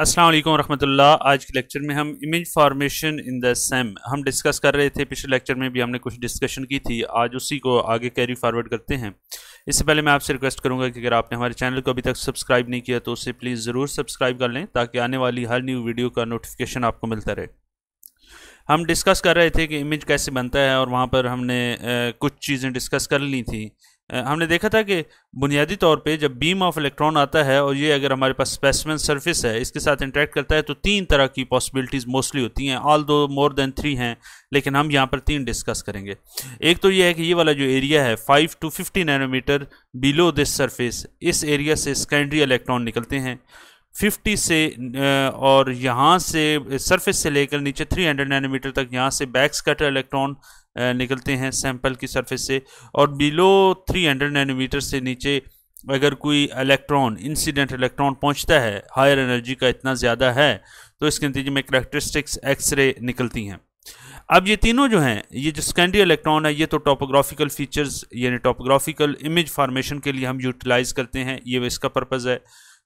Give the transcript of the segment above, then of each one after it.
असलम वरहमतुल्ला आज के लेक्चर में हम image formation in the SEM हम डिस्कस कर रहे थे पिछले लेक्चर में भी हमने कुछ डिस्कशन की थी आज उसी को आगे कैरी फॉरवर्ड करते हैं इससे पहले मैं आपसे रिक्वेस्ट करूंगा कि अगर आपने हमारे चैनल को अभी तक सब्सक्राइब नहीं किया तो उसे प्लीज़ ज़रूर सब्सक्राइब कर लें ताकि आने वाली हर न्यू वीडियो का नोटिफिकेशन आपको मिलता रहे हम डिस्कस कर रहे थे कि इमेज कैसे बनता है और वहाँ पर हमने कुछ चीज़ें डिस्कस कर ली थी हमने देखा था कि बुनियादी तौर पे जब बीम ऑफ इलेक्ट्रॉन आता है और ये अगर हमारे पास स्पेसिमेन सरफेस है इसके साथ इंटरेक्ट करता है तो तीन तरह की पॉसिबिलिटीज़ मोस्टली होती हैं ऑल दो मोर देन थ्री हैं लेकिन हम यहाँ पर तीन डिस्कस करेंगे एक तो ये है कि ये वाला जो एरिया है five to fifty nanometer below this surface इस एरिया से सेकेंडरी इलेक्ट्रॉन निकलते हैं 50 से और यहाँ से सरफेस से लेकर नीचे 300 नैनोमीटर तक यहाँ से बैक स्कटर इलेक्ट्रॉन निकलते हैं सैंपल की सरफेस से और बिलो 300 नैनोमीटर से नीचे अगर कोई इलेक्ट्रॉन इंसिडेंट इलेक्ट्रॉन पहुंचता है हायर एनर्जी का इतना ज़्यादा है तो इसके नतीजे में करेक्टरिस्टिक्स एक्सरे निकलती हैं अब ये तीनों जो हैं ये जो सेकेंडरी इलेक्ट्रॉन है ये तो टोपोग्राफिकल फीचर्स यानी टोपोग्राफिकल इमेज फार्मेशन के लिए हम यूटिलाइज़ करते हैं ये इसका पर्पज़ है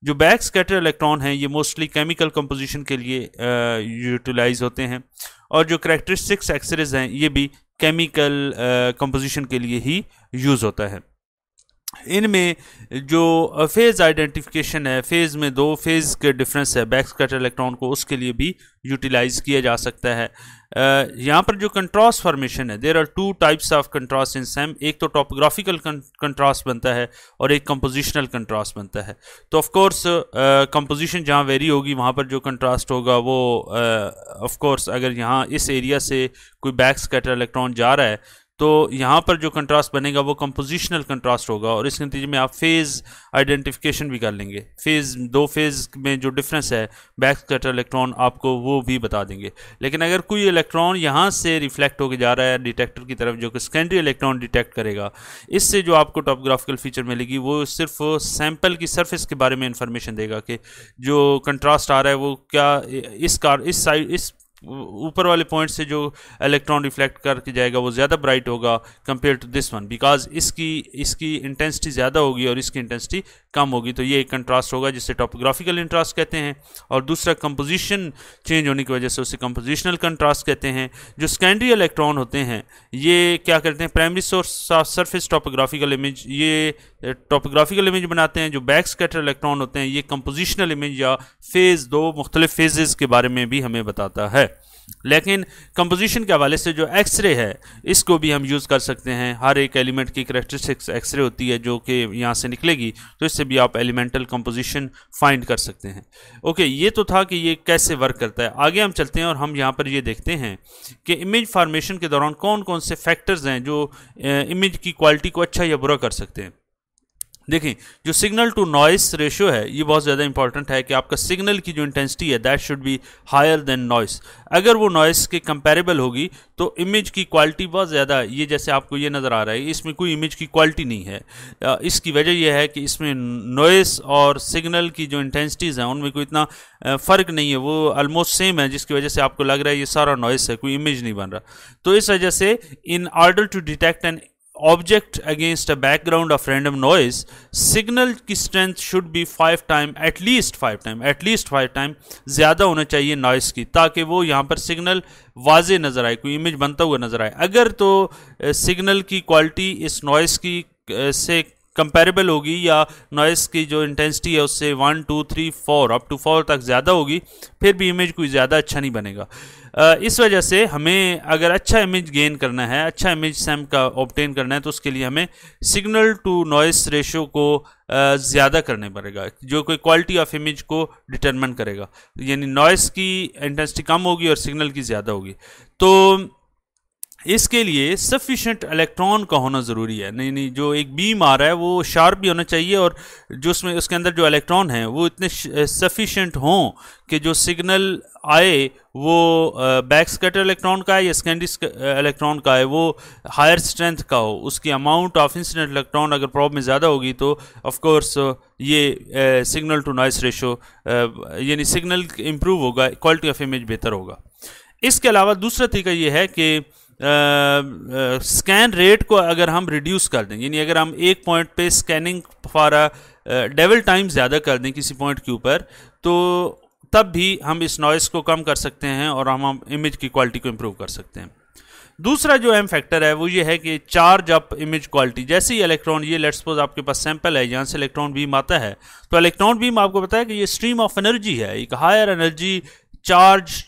जो बैक स्कैटर इलेक्ट्रॉन हैं ये मोस्टली केमिकल कंपोजिशन के लिए यूटिलाइज होते हैं और जो करेक्टरिस्टिक्स एक्सरेज हैं ये भी केमिकल कंपोजिशन के लिए ही यूज़ होता है इनमें जो फेज़ आइडेंटिफिकेशन है फेज़ में दो फेज़ के डिफरेंस है बैक स्कैटर इलेक्ट्रॉन को उसके लिए भी यूटिलाइज किया जा सकता है Uh, यहाँ पर जो कंट्रास फॉर्मेशन है there are two types of contrast in SEM एक तो टॉपोग्राफिकल कंट्रास बनता है और एक कंपोजिशनल कंट्रास बनता है तो ऑफकोर्स कंपोजिशन uh, जहाँ वेरी होगी वहाँ पर जो कंट्रास्ट होगा वो ऑफकोर्स uh, अगर यहाँ इस एरिया से कोई बैक स्कैटर इलेक्ट्रॉन जा रहा है तो यहाँ पर जो कंट्रास्ट बनेगा वो कंपोजिशनल कंट्रास्ट होगा और इसके नतीजे में आप फेज़ आइडेंटिफिकेशन भी कर लेंगे फेज़ दो फेज़ में जो डिफरेंस है बैक स्कैटर इलेक्ट्रॉन आपको वो भी बता देंगे लेकिन अगर कोई इलेक्ट्रॉन यहाँ से रिफ्लेक्ट होकर जा रहा है डिटेक्टर की तरफ जो कि सेकेंडरी इलेक्ट्रॉन डिटेक्ट करेगा इससे जो आपको टॉपग्राफिकल फीचर मिलेगी वो सिर्फ सैम्पल की सर्फिस के बारे में इंफॉर्मेशन देगा कि जो कंट्रास्ट आ रहा है वो क्या इस कार इस साइड इस ऊपर वाले पॉइंट से जो इलेक्ट्रॉन रिफ्लेक्ट करके जाएगा वो ज़्यादा ब्राइट होगा compare to this one because इसकी इसकी इंटेंसिटी ज़्यादा होगी और इसकी इंटेंसिटी कम होगी तो ये एक कंट्रास्ट होगा जिसे टॉपोग्राफिकल इंट्रास्ट कहते हैं और दूसरा कंपोजिशन चेंज होने की वजह से उसे कंपोजिशनल कंट्रास्ट कहते हैं जो सेकेंडरी इलेक्ट्रॉन होते हैं ये क्या करते हैं primary source of surface topographical image ये टॉपोग्राफिकल इमेज बनाते हैं जो बैक स्कैटर इलेक्ट्रॉन होते हैं ये कंपोजिशनल इमेज या फेज़ दो मुख्तलिफ फेजेज़ के बारे में भी हमें बताता है लेकिन कंपोजिशन के हवाले से जो एक्सरे है इसको भी हम यूज़ कर सकते हैं हर एक एलिमेंट की करेक्टरिस्टिक्स एक्सरे होती है जो कि यहाँ से निकलेगी तो इससे भी आप एलिमेंटल कंपोजिशन फाइंड कर सकते हैं ओके ये तो था कि ये कैसे वर्क करता है आगे हम चलते हैं और हम यहाँ पर ये देखते हैं कि इमेज फार्मेशन के दौरान कौन कौन से फैक्टर्स हैं जो इमेज की क्वालिटी को अच्छा या बुरा कर सकते हैं देखिए जो सिग्नल टू नॉइस रेशियो है ये बहुत ज़्यादा इंपॉर्टेंट है कि आपका सिग्नल की जो इंटेंसिटी है that should be higher than noise अगर वो नॉइस के कंपेरेबल होगी तो इमेज की क्वालिटी बहुत ज़्यादा ये जैसे आपको ये नज़र आ रहा है इसमें कोई इमेज की क्वालिटी नहीं है इसकी वजह यह है कि इसमें नॉइस और सिग्नल की जो इंटेंसिटीज़ हैं उनमें कोई इतना फ़र्क नहीं है वो ऑलमोस्ट सेम है जिसकी वजह से आपको लग रहा है ये सारा नॉइस है कोई इमेज नहीं बन रहा तो इस वजह से in order to detect an object against a background of random noise signal की strength should be five time at least five time at least five time ज़्यादा होना चाहिए noise की ताकि वो यहाँ पर signal वाज नज़र आए कोई image बनता हुआ नज़र आए अगर तो signal की quality इस noise की से कंपेरेबल होगी या नॉइस की जो इंटेंसिटी है उससे one two three four up to four तक ज़्यादा होगी फिर भी इमेज कोई ज़्यादा अच्छा नहीं बनेगा इस वजह से हमें अगर अच्छा इमेज गेन करना है अच्छा इमेज सैम का ऑप्टेन करना है तो उसके लिए हमें सिग्नल टू नॉइस रेशो को ज़्यादा करने पड़ेगा जो कोई क्वालिटी ऑफ इमेज को डिटरमिन करेगा यानी नॉइस की इंटेंसिटी कम होगी और सिग्नल की ज़्यादा होगी तो इसके लिए सफिशेंट इलेक्ट्रॉन का होना ज़रूरी है नहीं नहीं जो एक बीम आ रहा है वो शार्प भी होना चाहिए और जो उसमें उसके अंदर जो इलेक्ट्रॉन है वो इतने सफिशेंट हों कि जो सिग्नल आए वो बैक स्कैटर इलेक्ट्रॉन का है या सेकेंडरी इलेक्ट्रॉन का है वो हायर स्ट्रेंथ का हो उसकी अमाउंट ऑफ इंसिडेंट इलेक्ट्रॉन अगर प्रॉब में ज़्यादा होगी तो ऑफ कोर्स ये सिग्नल टू नॉइस रेशो यानी सिग्नल इम्प्रूव होगा क्वालिटी ऑफ इमेज बेहतर होगा इसके अलावा दूसरा तरीका ये है कि स्कैन रेट को अगर हम रिड्यूस कर दें यानी अगर हम एक पॉइंट पे स्कैनिंग फॉर डेवल टाइम ज़्यादा कर दें किसी पॉइंट के ऊपर तो तब भी हम इस नॉइस को कम कर सकते हैं और हम, इमेज की क्वालिटी को इम्प्रूव कर सकते हैं दूसरा जो अहम फैक्टर है वो ये है कि चार्ज अप इमेज क्वालिटी जैसे ही इलेक्ट्रॉन ये लेट्स सपोज आपके पास सैंपल है यहाँ से इलेक्ट्रॉन बीम आता है तो इलेक्ट्रॉन बीम आपको पता है कि ये स्ट्रीम ऑफ एनर्जी है एक हायर एनर्जी चार्ज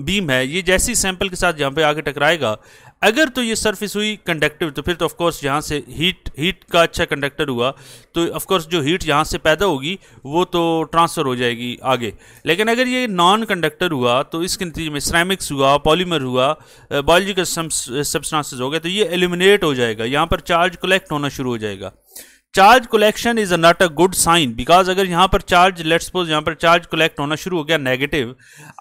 बीम है ये जैसी सैंपल के साथ यहाँ पे आके टकराएगा अगर तो ये सरफेस हुई कंडक्टिव तो फिर तो ऑफकोर्स यहाँ से हीट हीट का अच्छा कंडक्टर हुआ तो ऑफकोर्स जो हीट यहाँ से पैदा होगी वो तो ट्रांसफ़र हो जाएगी आगे लेकिन अगर ये नॉन कंडक्टर हुआ तो इसके नतीजे में सरामिक्स हुआ पॉलीमर हुआ बायोलॉजिकल सब्सटेंसेस हो गए तो ये एलिमिनेट हो जाएगा यहाँ पर चार्ज कलेक्ट होना शुरू हो जाएगा charge collection is not a good sign because अगर यहाँ पर चार्ज लेट्स सपोज यहाँ पर चार्ज कलेक्ट होना शुरू हो गया नेगेटिव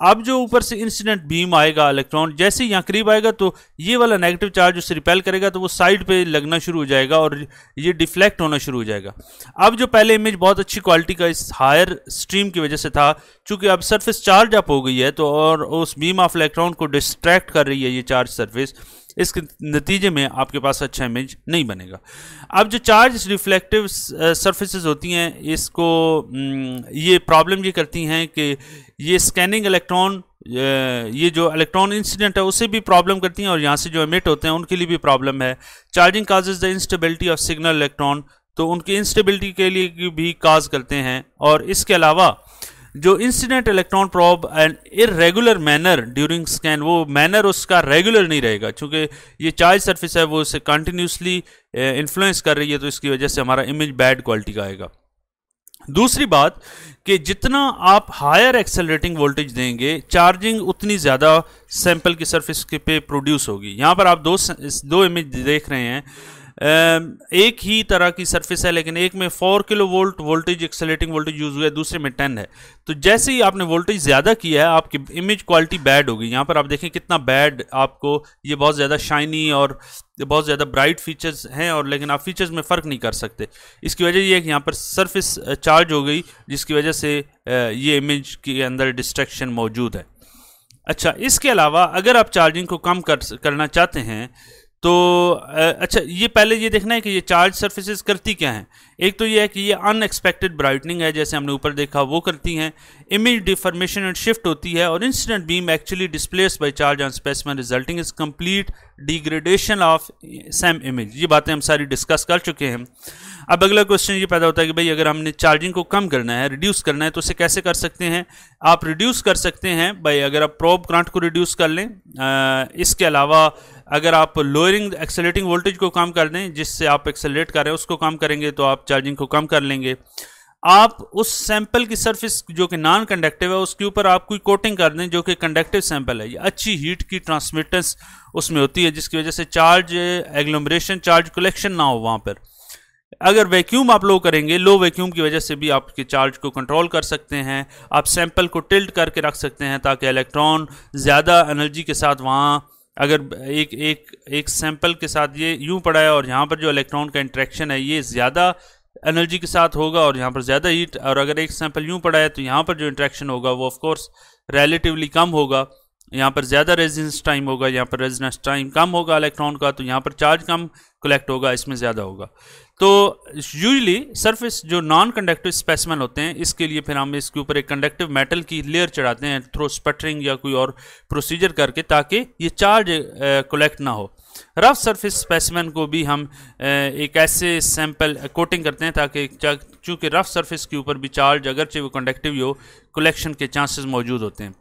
अब जो ऊपर से इंसिडेंट बीम आएगा इलेक्ट्रॉन जैसे यहाँ करीब आएगा तो ये वाला नेगेटिव चार्ज उसे रिपेल करेगा तो वो साइड पे लगना शुरू हो जाएगा और ये डिफ्लेक्ट होना शुरू हो जाएगा अब जो पहले इमेज बहुत अच्छी क्वालिटी का इस हायर स्ट्रीम की वजह से था चूंकि अब सर्फेस चार्ज अप हो गई है तो और उस बीम ऑफ इलेक्ट्रॉन को डिस्ट्रैक्ट कर रही है ये चार्ज सर्फेस इसके नतीजे में आपके पास अच्छा इमेज नहीं बनेगा अब जो चार्ज रिफ्लेक्टिव सरफेसेस होती हैं इसको mm, ये प्रॉब्लम ये करती हैं कि ये स्कैनिंग इलेक्ट्रॉन uh, ये जो इलेक्ट्रॉन इंसिडेंट है उसे भी प्रॉब्लम करती हैं और यहाँ से जो एमिट होते हैं उनके लिए भी प्रॉब्लम है charging causes the instability of signal electron तो उनकी इंस्टेबिलिटी के लिए भी काज करते हैं और इसके अलावा जो incident electron probe and irregular manner during scan वो मैनर उसका रेगुलर नहीं रहेगा क्योंकि ये चार्ज सर्फिस है वो उसे कंटिन्यूसली इन्फ्लुएंस eh, कर रही है तो इसकी वजह से हमारा इमेज बैड क्वालिटी का आएगा दूसरी बात कि जितना आप हायर एक्सेलरेटिंग वोल्टेज देंगे चार्जिंग उतनी ज़्यादा सैंपल की सर्फिस के पे प्रोड्यूस होगी यहाँ पर आप दो दो इमेज देख रहे हैं एक ही तरह की सरफेस है लेकिन एक में four kilo volt voltage accelerating voltage use हुआ है दूसरे में टेन है तो जैसे ही आपने वोल्टेज ज़्यादा किया है आपकी इमेज क्वालिटी बैड होगी यहाँ पर आप देखें कितना बैड आपको ये बहुत ज़्यादा शाइनी और बहुत ज़्यादा ब्राइट फीचर्स हैं और लेकिन आप फीचर्स में फ़र्क नहीं कर सकते इसकी वजह यह है कि यहाँ पर सर्फिस चार्ज हो गई जिसकी वजह से ये इमेज के अंदर डिस्ट्रेक्शन मौजूद है अच्छा इसके अलावा अगर आप चार्जिंग को कम कर करना चाहते हैं तो अच्छा ये पहले ये देखना है कि ये चार्ज सर्फेसिस करती क्या हैं एक तो ये है कि ये अनएक्सपेक्टेड ब्राइटनिंग है जैसे हमने ऊपर देखा वो करती हैं इमेज डिफॉर्मेशन एंड शिफ्ट होती है और incident beam actually displace by charge on specimen resulting is complete degradation of same image ये बातें हम सारी डिस्कस कर चुके हैं अब अगला क्वेश्चन ये पैदा होता है कि भाई अगर हमने चार्जिंग को कम करना है रिड्यूस करना है तो उसे कैसे कर सकते हैं आप रिड्यूस कर सकते हैं भाई अगर आप प्रॉब करंट को रिड्यूस कर लें आ, इसके अलावा अगर आप लोअरिंग एक्सेलेटिंग वोल्टेज को कम कर दें जिससे आप एक्सेलेट कर रहे हैं उसको कम करेंगे तो आप चार्जिंग को कम कर लेंगे आप उस सैंपल की सरफेस जो कि नॉन कंडक्टिव है उसके ऊपर आप कोई कोटिंग कर दें जो कि कंडक्टिव सैंपल है ये अच्छी हीट की ट्रांसमिटेंस उसमें होती है जिसकी वजह से चार्ज एग्लोमरेशन चार्ज कलेक्शन ना हो वहाँ पर अगर वैक्यूम आप लो करेंगे लो वैक्यूम की वजह से भी आपके चार्ज को कंट्रोल कर सकते हैं आप सैंपल को टिल्ट करके रख सकते हैं ताकि इलेक्ट्रॉन ज़्यादा एनर्जी के साथ वहाँ अगर एक एक एक सैंपल के साथ ये यूं पड़ा है और यहाँ पर जो इलेक्ट्रॉन का इंट्रैक्शन है ये ज़्यादा एनर्जी के साथ होगा और यहाँ पर ज़्यादा हीट और अगर एक सैंपल यूँ पड़ा है तो यहाँ पर जो इंट्रैक्शन होगा वो ऑफकोर्स रेलिटिवली कम होगा यहाँ पर ज़्यादा रेजिडेंस टाइम होगा यहाँ पर रेजिडेंस टाइम कम होगा इलेक्ट्रॉन का तो यहाँ पर चार्ज कम कलेक्ट होगा इसमें ज़्यादा होगा तो यूजली सरफेस जो नॉन कंडक्टिव स्पेसमैन होते हैं इसके लिए फिर हम इसके ऊपर एक कंडक्टिव मेटल की लेयर चढ़ाते हैं थ्रो स्पटरिंग या कोई और प्रोसीजर करके ताकि ये चार्ज कलेक्ट ना हो रफ सरफेस स्पेसिमन को भी हम एक ऐसे सैंपल कोटिंग करते हैं ताकि चूँकि रफ सरफेस के ऊपर भी चार्ज अगरचे वो कंडक्टिव हो कलेक्शन के चांसेस मौजूद होते हैं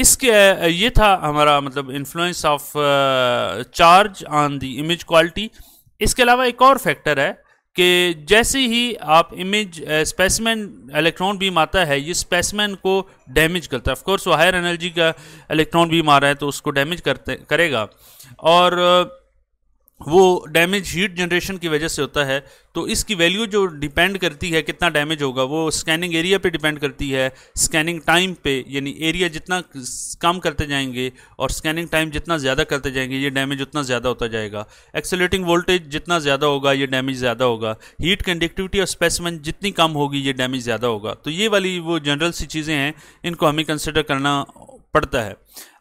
इसके ये था हमारा मतलब influence of charge on the image quality इसके अलावा एक और फैक्टर है कि जैसे ही आप इमेज स्पेसमैन इलेक्ट्रॉन बीम आता है ये स्पेसमैन को डैमेज करता है कोर्स वो हायर एनर्जी का इलेक्ट्रॉन बीम आ रहा है तो उसको डैमेज करते करेगा और वो डैमेज हीट जनरेशन की वजह से होता है तो इसकी वैल्यू जो डिपेंड करती है कितना डैमेज होगा वो स्कैनिंग एरिया पे डिपेंड करती है स्कैनिंग टाइम पे यानी एरिया जितना कम करते जाएंगे और स्कैनिंग टाइम जितना ज़्यादा करते जाएंगे ये डैमेज उतना ज़्यादा होता जाएगा एक्सेलेटिंग वोल्टेज जितना ज़्यादा होगा ये डैमेज ज़्यादा होगा हीट कंडक्टिविटी और स्पेसमन जितनी कम होगी ये डैमेज ज़्यादा होगा तो ये वाली वो जनरल सी चीज़ें हैं इनको हमें कंसिडर करना पड़ता है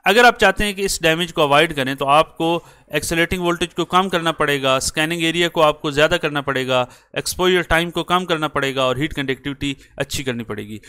अगर आप चाहते हैं कि इस डैमेज को अवॉइड करें तो आपको एक्सेलेटिंग वोल्टेज को कम करना पड़ेगा स्कैनिंग एरिया को आपको ज़्यादा करना पड़ेगा एक्सपोजर टाइम को कम करना पड़ेगा और हीट कंडक्टिविटी अच्छी करनी पड़ेगी